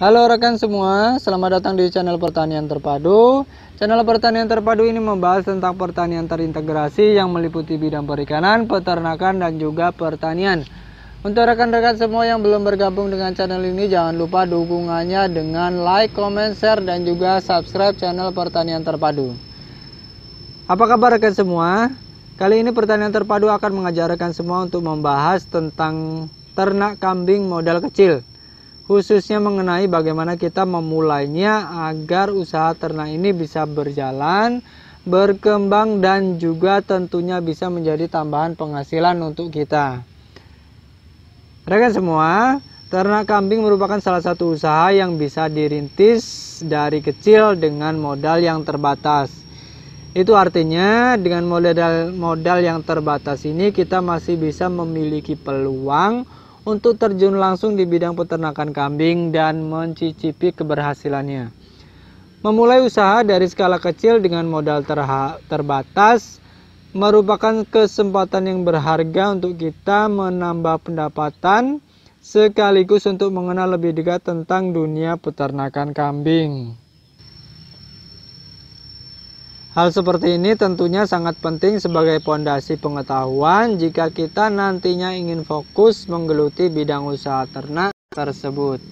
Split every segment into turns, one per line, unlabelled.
Halo rekan semua, selamat datang di channel Pertanian Terpadu. Channel Pertanian Terpadu ini membahas tentang pertanian terintegrasi yang meliputi bidang perikanan, peternakan, dan juga pertanian. Untuk rekan-rekan semua yang belum bergabung dengan channel ini, jangan lupa dukungannya dengan like, comment, share, dan juga subscribe channel Pertanian Terpadu. Apa kabar rekan semua? Kali ini Pertanian Terpadu akan mengajarkan semua untuk membahas tentang ternak kambing modal kecil khususnya mengenai bagaimana kita memulainya agar usaha ternak ini bisa berjalan, berkembang dan juga tentunya bisa menjadi tambahan penghasilan untuk kita. Rekan semua, ternak kambing merupakan salah satu usaha yang bisa dirintis dari kecil dengan modal yang terbatas. Itu artinya dengan modal modal yang terbatas ini kita masih bisa memiliki peluang untuk terjun langsung di bidang peternakan kambing dan mencicipi keberhasilannya. Memulai usaha dari skala kecil dengan modal terbatas merupakan kesempatan yang berharga untuk kita menambah pendapatan sekaligus untuk mengenal lebih dekat tentang dunia peternakan kambing. Hal seperti ini tentunya sangat penting sebagai pondasi pengetahuan jika kita nantinya ingin fokus menggeluti bidang usaha ternak tersebut.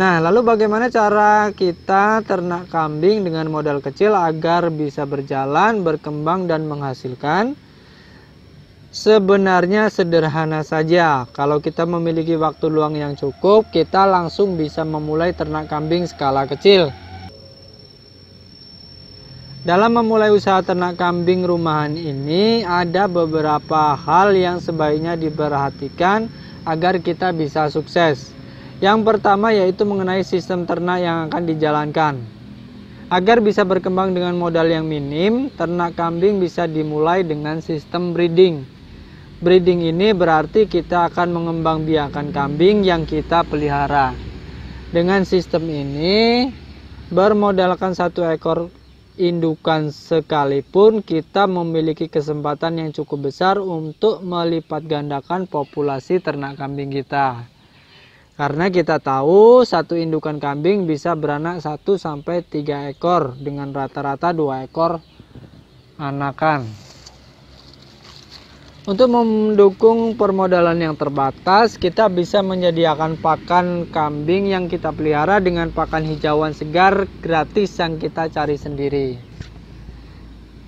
Nah, lalu bagaimana cara kita ternak kambing dengan modal kecil agar bisa berjalan, berkembang, dan menghasilkan? Sebenarnya sederhana saja. Kalau kita memiliki waktu luang yang cukup, kita langsung bisa memulai ternak kambing skala kecil. Dalam memulai usaha ternak kambing rumahan ini, ada beberapa hal yang sebaiknya diperhatikan agar kita bisa sukses. Yang pertama yaitu mengenai sistem ternak yang akan dijalankan. Agar bisa berkembang dengan modal yang minim, ternak kambing bisa dimulai dengan sistem breeding. Breeding ini berarti kita akan mengembangbiakan kambing yang kita pelihara. Dengan sistem ini, bermodalkan satu ekor indukan sekalipun kita memiliki kesempatan yang cukup besar untuk melipat gandakan populasi ternak kambing kita. Karena kita tahu satu indukan kambing bisa beranak 1 sampai 3 ekor dengan rata-rata 2 ekor anakan. Untuk mendukung permodalan yang terbatas, kita bisa menyediakan pakan kambing yang kita pelihara dengan pakan hijauan segar gratis yang kita cari sendiri.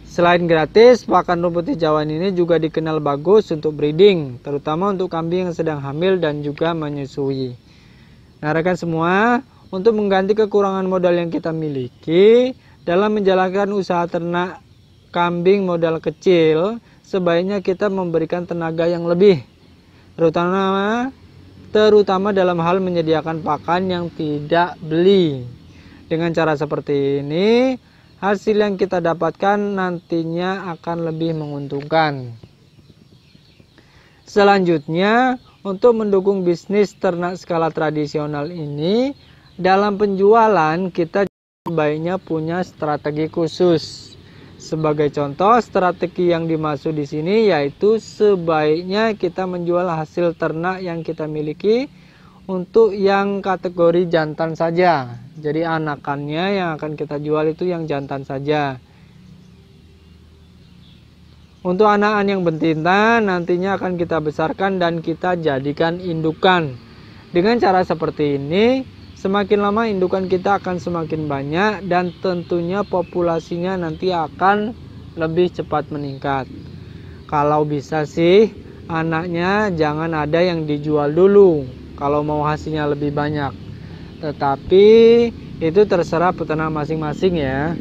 Selain gratis, pakan rumput hijauan ini juga dikenal bagus untuk breeding, terutama untuk kambing yang sedang hamil dan juga menyusui. Nah, rekan semua, untuk mengganti kekurangan modal yang kita miliki dalam menjalankan usaha ternak kambing modal kecil, sebaiknya kita memberikan tenaga yang lebih, terutama terutama dalam hal menyediakan pakan yang tidak beli. Dengan cara seperti ini, hasil yang kita dapatkan nantinya akan lebih menguntungkan. Selanjutnya, untuk mendukung bisnis ternak skala tradisional ini, dalam penjualan kita baiknya punya strategi khusus. Sebagai contoh, strategi yang dimaksud di sini yaitu sebaiknya kita menjual hasil ternak yang kita miliki untuk yang kategori jantan saja. Jadi anakannya yang akan kita jual itu yang jantan saja. Untuk anakan yang betinta nantinya akan kita besarkan dan kita jadikan indukan. Dengan cara seperti ini, Semakin lama indukan kita akan semakin banyak dan tentunya populasinya nanti akan lebih cepat meningkat. Kalau bisa sih anaknya jangan ada yang dijual dulu kalau mau hasilnya lebih banyak. Tetapi itu terserah peternak masing-masing ya.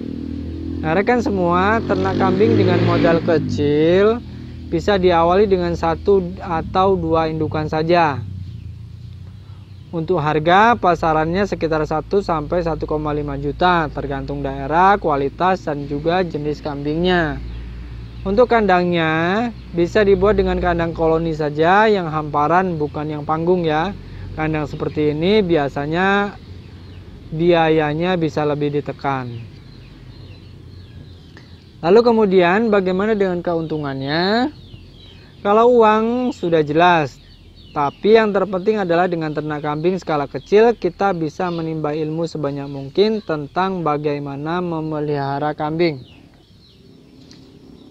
Nah, rekan semua, ternak kambing dengan modal kecil bisa diawali dengan satu atau dua indukan saja untuk harga pasarannya sekitar 1 sampai 1,5 juta tergantung daerah, kualitas dan juga jenis kambingnya. Untuk kandangnya bisa dibuat dengan kandang koloni saja yang hamparan bukan yang panggung ya. Kandang seperti ini biasanya biayanya bisa lebih ditekan. Lalu kemudian bagaimana dengan keuntungannya? Kalau uang sudah jelas tapi yang terpenting adalah dengan ternak kambing skala kecil kita bisa menimba ilmu sebanyak mungkin tentang bagaimana memelihara kambing.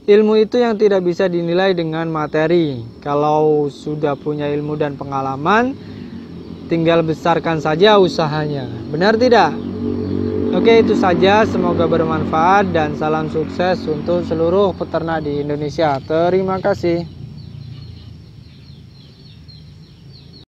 Ilmu itu yang tidak bisa dinilai dengan materi. Kalau sudah punya ilmu dan pengalaman, tinggal besarkan saja usahanya. Benar tidak? Oke, itu saja. Semoga bermanfaat dan salam sukses untuk seluruh peternak di Indonesia. Terima kasih.